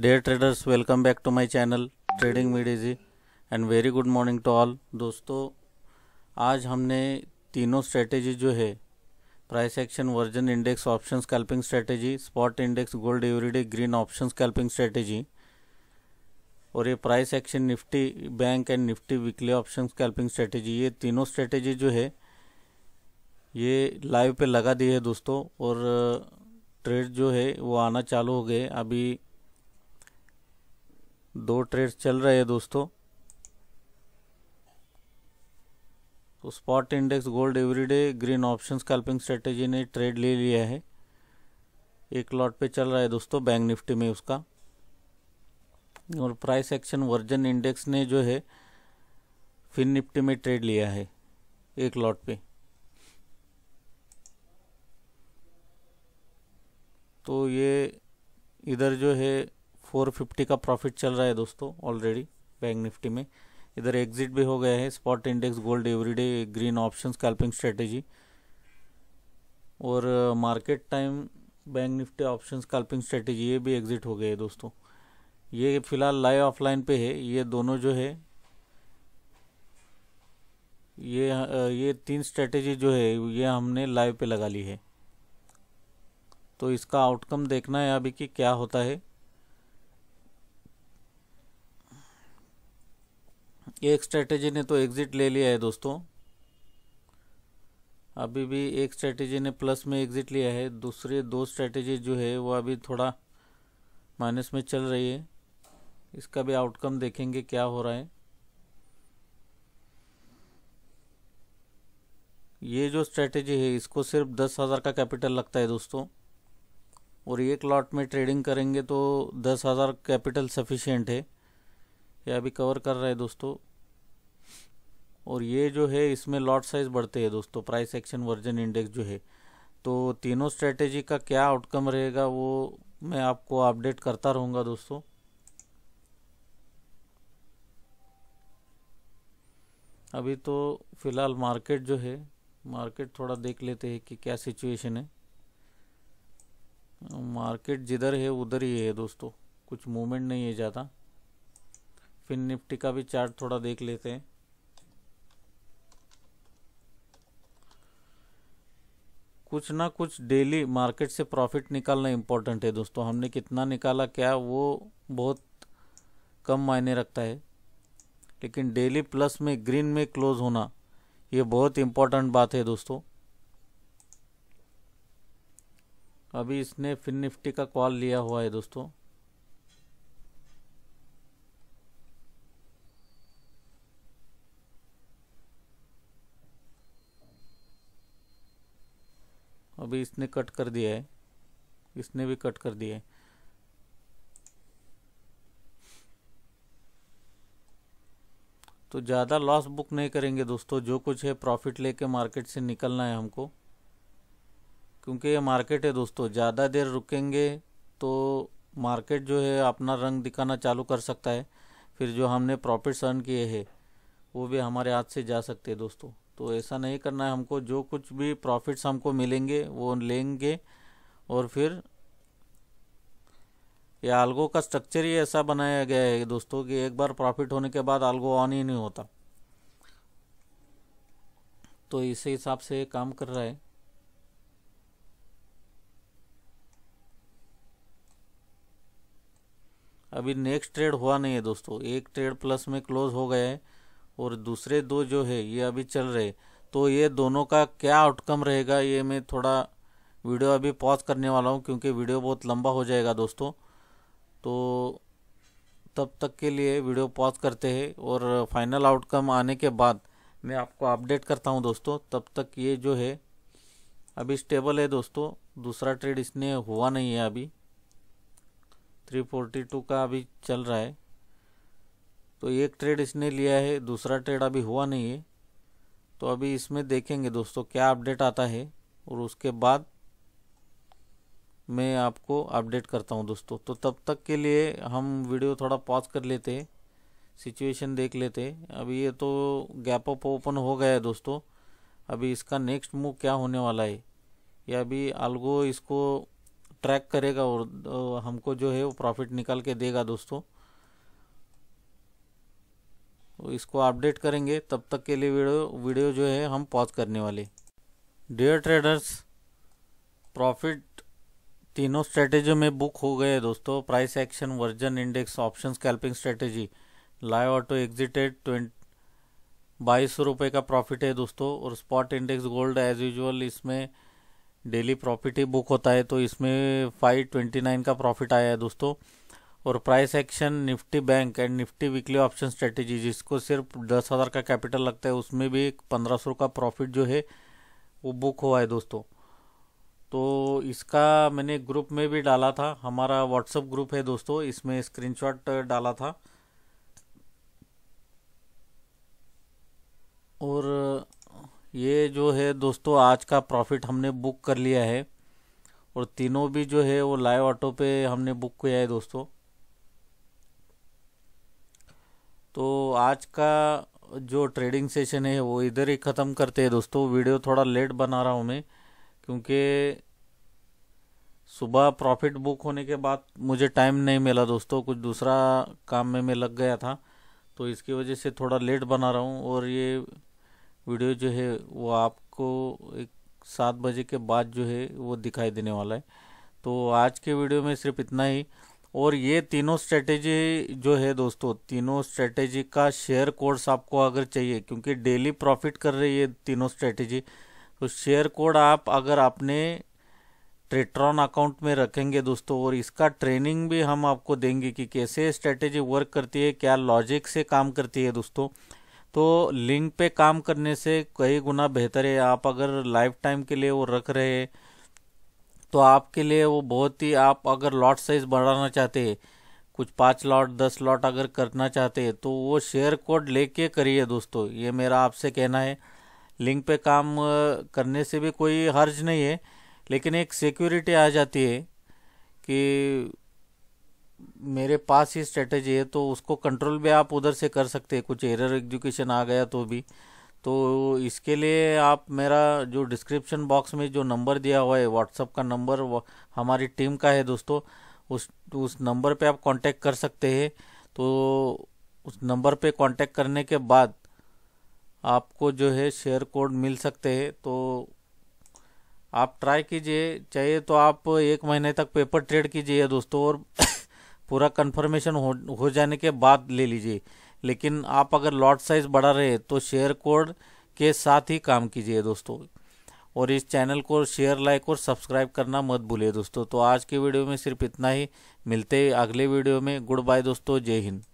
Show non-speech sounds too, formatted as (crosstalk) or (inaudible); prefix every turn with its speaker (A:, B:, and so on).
A: Dear traders welcome back to my channel trading Made and very good morning to all दोस्तों आज हमने तीनों strategy जो है price action version index option scalping strategy spot index gold everyday green option scalping strategy और ये price action Nifty bank and Nifty weekly option scalping strategy ये तीनों स्ट्रेटेजी जो है ये लाइव पे लगा दी है दोस्तों और ट्रेड जो है वो आना चालू हो गए अभी दो ट्रेड चल रहे हैं दोस्तों तो spot index gold everyday green option scalping strategy ने ट्रेड ले लिया है एक लॉट पे चल रहा है दोस्तों बैंक निफ्टी में उसका और प्राइस एक्शन वर्जन इंडेक्स ने जो है फिन निफ्टी में ट्रेड लिया है एक लॉट पे तो ये इधर जो है फोर फिफ्टी का प्रॉफिट चल रहा है दोस्तों ऑलरेडी बैंक निफ्टी में इधर एग्जिट भी हो गया है spot index gold everyday green option scalping strategy और market time bank Nifty option scalping strategy ये भी एग्जिट हो गए है दोस्तों ये फिलहाल लाइव ऑफलाइन पे है ये दोनों जो है ये uh, ये तीन स्ट्रेटेजी जो है ये हमने लाइव पे लगा ली है तो इसका आउटकम देखना है अभी कि क्या होता है एक स्ट्रेटजी ने तो एग्ज़िट ले लिया है दोस्तों अभी भी एक स्ट्रेटजी ने प्लस में एग्ज़िट लिया है दूसरे दो स्ट्रेटजी जो है वो अभी थोड़ा माइनस में चल रही है इसका भी आउटकम देखेंगे क्या हो रहा है ये जो स्ट्रेटजी है इसको सिर्फ दस हज़ार का कैपिटल लगता है दोस्तों और एक लॉट में ट्रेडिंग करेंगे तो दस हज़ार कैपिटल सफिशियंट है ये अभी कवर कर रहे हैं दोस्तों और ये जो है इसमें लॉट साइज बढ़ते हैं दोस्तों प्राइस एक्शन वर्जन इंडेक्स जो है तो तीनों स्ट्रेटेजी का क्या आउटकम रहेगा वो मैं आपको अपडेट करता रहूँगा दोस्तों अभी तो फिलहाल मार्केट जो है मार्केट थोड़ा देख लेते हैं कि क्या सिचुएशन है मार्केट जिधर है उधर ही है दोस्तों कुछ मूवमेंट नहीं है ज़्यादा फिर निफ्टी का भी चार्ट थोड़ा देख लेते हैं कुछ ना कुछ डेली मार्केट से प्रॉफिट निकालना इम्पोर्टेंट है दोस्तों हमने कितना निकाला क्या वो बहुत कम मायने रखता है लेकिन डेली प्लस में ग्रीन में क्लोज होना ये बहुत इम्पोर्टेंट बात है दोस्तों अभी इसने फिन निफ्टी का कॉल लिया हुआ है दोस्तों अभी इसने कट कर दिया है इसने भी कट कर दिया है तो ज़्यादा लॉस बुक नहीं करेंगे दोस्तों जो कुछ है प्रॉफिट लेके मार्केट से निकलना है हमको क्योंकि ये मार्केट है दोस्तों ज़्यादा देर रुकेंगे तो मार्केट जो है अपना रंग दिखाना चालू कर सकता है फिर जो हमने प्रॉफिट्स अर्न किए हैं वो भी हमारे हाथ से जा सकते हैं दोस्तों तो ऐसा नहीं करना है हमको जो कुछ भी प्रॉफिट्स हमको मिलेंगे वो लेंगे और फिर ये आल्गो का स्ट्रक्चर ही ऐसा बनाया गया है दोस्तों कि एक बार प्रॉफिट होने के बाद आल्गो ऑन ही नहीं होता तो इसी हिसाब से काम कर रहा है अभी नेक्स्ट ट्रेड हुआ नहीं है दोस्तों एक ट्रेड प्लस में क्लोज हो गया है और दूसरे दो जो है ये अभी चल रहे तो ये दोनों का क्या आउटकम रहेगा ये मैं थोड़ा वीडियो अभी पॉज करने वाला हूँ क्योंकि वीडियो बहुत लंबा हो जाएगा दोस्तों तो तब तक के लिए वीडियो पॉज करते हैं और फाइनल आउटकम आने के बाद मैं आपको अपडेट करता हूँ दोस्तों तब तक ये जो है अभी स्टेबल है दोस्तों दूसरा ट्रेड इसने हुआ नहीं है अभी 342 का अभी चल रहा है तो एक ट्रेड इसने लिया है दूसरा ट्रेड अभी हुआ नहीं है तो अभी इसमें देखेंगे दोस्तों क्या अपडेट आता है और उसके बाद मैं आपको अपडेट करता हूं दोस्तों तो तब तक के लिए हम वीडियो थोड़ा पॉज कर लेते हैं सिचुएशन देख लेते हैं अभी ये तो गैप अप ओपन हो गया है दोस्तों अभी इसका नेक्स्ट मूव क्या होने वाला है या अभी अलगो इसको ट्रैक करेगा और हमको जो है वो प्रॉफिट निकाल के देगा दोस्तों तो इसको अपडेट करेंगे तब तक के लिए वीडियो वीडियो जो है हम पॉज करने वाले डियर ट्रेडर्स प्रॉफिट तीनों स्ट्रेटेजी में बुक हो गए दोस्तों price action version index option scalping strategy live auto exited twenty बाईस सौ रुपये का प्रॉफिट है दोस्तों और spot index gold as usual इसमें डेली प्रॉफिट ही बुक होता है तो इसमें फाइव ट्वेंटी नाइन का प्रॉफिट आया है दोस्तों और price action Nifty bank and Nifty weekly option strategy जिसको सिर्फ दस हज़ार का कैपिटल लगता है उसमें भी पंद्रह सौ का प्रॉफिट जो है वो बुक हुआ है दोस्तों तो इसका मैंने ग्रुप में भी डाला था हमारा व्हाट्सअप ग्रुप है दोस्तों इसमें स्क्रीनशॉट डाला था और ये जो है दोस्तों आज का प्रॉफिट हमने बुक कर लिया है और तीनों भी जो है वो लाइव ऑटो पे हमने बुक किया है दोस्तों तो आज का जो ट्रेडिंग सेशन है वो इधर ही ख़त्म करते हैं दोस्तों वीडियो थोड़ा लेट बना रहा हूँ मैं क्योंकि सुबह प्रॉफिट बुक होने के बाद मुझे टाइम नहीं मिला दोस्तों कुछ दूसरा काम में मैं लग गया था तो इसकी वजह से थोड़ा लेट बना रहा हूँ और ये वीडियो जो है वो आपको एक सात बजे के बाद जो है वो दिखाई देने वाला है तो आज के वीडियो में सिर्फ इतना ही और ये तीनों स्ट्रेटेजी जो है दोस्तों तीनों स्ट्रेटेजी का शेयर कोड्स आपको अगर चाहिए क्योंकि डेली प्रॉफिट कर रही है तीनों स्ट्रेटेजी तो शेयर कोड आप अगर अपने ट्रेट्रॉन अकाउंट में रखेंगे दोस्तों और इसका ट्रेनिंग भी हम आपको देंगे कि कैसे स्ट्रेटेजी वर्क करती है क्या लॉजिक से काम करती है दोस्तों तो लिंक पे काम करने से कई गुना बेहतर है आप अगर लाइफ टाइम के लिए वो रख रहे हैं तो आपके लिए वो बहुत ही आप अगर लॉट साइज बढ़ाना चाहते कुछ पाँच लॉट दस लॉट अगर करना चाहते तो वो शेयर कोड लेके करिए दोस्तों ये मेरा आपसे कहना है लिंक पे काम करने से भी कोई हर्ज नहीं है लेकिन एक सिक्योरिटी आ जाती है कि मेरे पास ही स्ट्रेटजी है तो उसको कंट्रोल भी आप उधर से कर सकते हैं कुछ एरर एजुकेशन आ गया तो भी तो इसके लिए आप मेरा जो डिस्क्रिप्शन बॉक्स में जो नंबर दिया हुआ है व्हाट्सअप का नंबर हमारी टीम का है दोस्तों उस उस नंबर पे आप कांटेक्ट कर सकते हैं तो उस नंबर पे कांटेक्ट करने के बाद आपको जो है शेयर कोड मिल सकते हैं तो आप ट्राई कीजिए चाहिए तो आप एक महीने तक पेपर ट्रेड कीजिए दोस्तों और (coughs) पूरा कंफर्मेशन हो हो जाने के बाद ले लीजिए लेकिन आप अगर लॉट साइज बढ़ा रहे तो शेयर कोड के साथ ही काम कीजिए दोस्तों और इस चैनल को शेयर लाइक और सब्सक्राइब करना मत भूलिए दोस्तों तो आज के वीडियो में सिर्फ इतना ही मिलते अगले वीडियो में गुड बाय दोस्तों जय हिंद